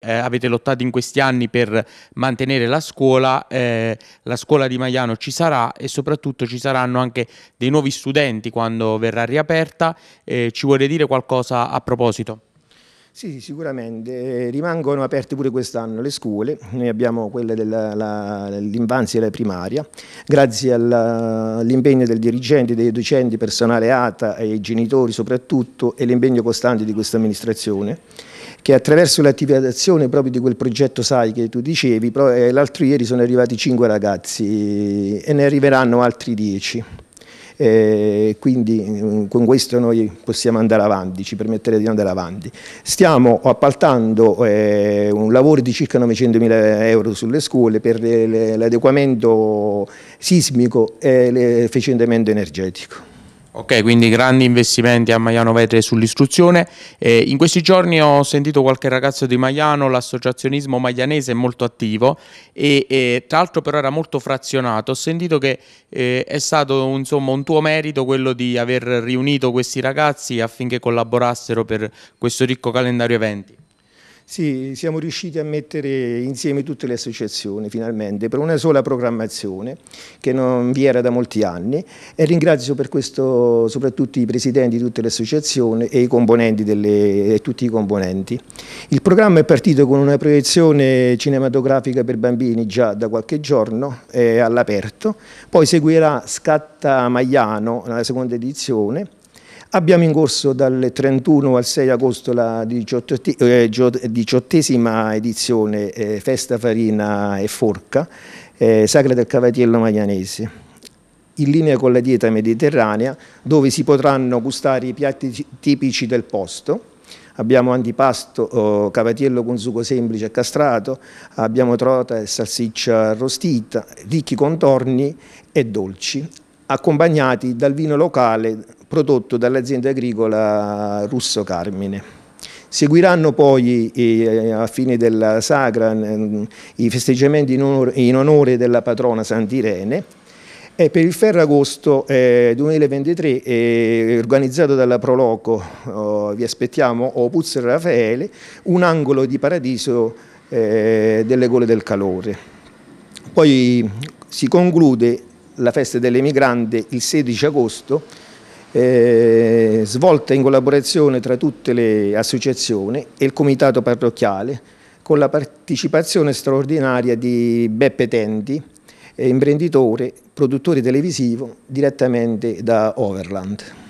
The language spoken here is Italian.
eh, avete lottato in questi anni per mantenere la scuola, eh, la scuola di Maiano ci sarà e soprattutto ci saranno anche dei nuovi studenti quando verrà riaperta, eh, ci vuole dire qualcosa a proposito? Sì, sicuramente. Eh, rimangono aperte pure quest'anno le scuole, noi abbiamo quelle dell'infanzia e della primaria, grazie all'impegno del dirigente, dei docenti, personale ATA e ai genitori soprattutto e l'impegno costante di questa amministrazione che attraverso l'attivazione proprio di quel progetto SAI che tu dicevi, eh, l'altro ieri sono arrivati cinque ragazzi eh, e ne arriveranno altri dieci eh, quindi mm, con questo noi possiamo andare avanti, ci permettere di andare avanti. Stiamo appaltando eh, un lavoro di circa 900.000 euro sulle scuole per l'adeguamento sismico e l'efficientamento energetico. Ok, quindi grandi investimenti a Maiano Vetri sull'istruzione. Eh, in questi giorni ho sentito qualche ragazzo di Maiano, l'associazionismo maianese è molto attivo e, e, tra l'altro però era molto frazionato. Ho sentito che eh, è stato insomma, un tuo merito quello di aver riunito questi ragazzi affinché collaborassero per questo ricco calendario eventi. Sì, siamo riusciti a mettere insieme tutte le associazioni finalmente per una sola programmazione che non vi era da molti anni e ringrazio per questo soprattutto i presidenti di tutte le associazioni e, i delle, e tutti i componenti. Il programma è partito con una proiezione cinematografica per bambini già da qualche giorno eh, all'aperto, poi seguirà Scatta Magliano nella seconda edizione Abbiamo in corso dal 31 al 6 agosto la eh, diciottesima edizione eh, Festa Farina e Forca, eh, Sacra del Cavatiello Maglianese in linea con la dieta mediterranea, dove si potranno gustare i piatti tipici del posto. Abbiamo antipasto, eh, cavatiello con sugo semplice e castrato, abbiamo trota e salsiccia arrostita, ricchi contorni e dolci accompagnati dal vino locale prodotto dall'azienda agricola Russo Carmine. Seguiranno poi, eh, a fine della sagra, eh, i festeggiamenti in onore, in onore della patrona Sant'Irene e per il Ferragosto eh, 2023, eh, organizzato dalla Proloco, oh, vi aspettiamo Opus Raffaele, un angolo di paradiso eh, delle gole del calore. Poi si conclude la festa dell'emigrante il 16 agosto, eh, svolta in collaborazione tra tutte le associazioni e il comitato parrocchiale, con la partecipazione straordinaria di Beppe Tenti, eh, imprenditore, produttore televisivo direttamente da Overland.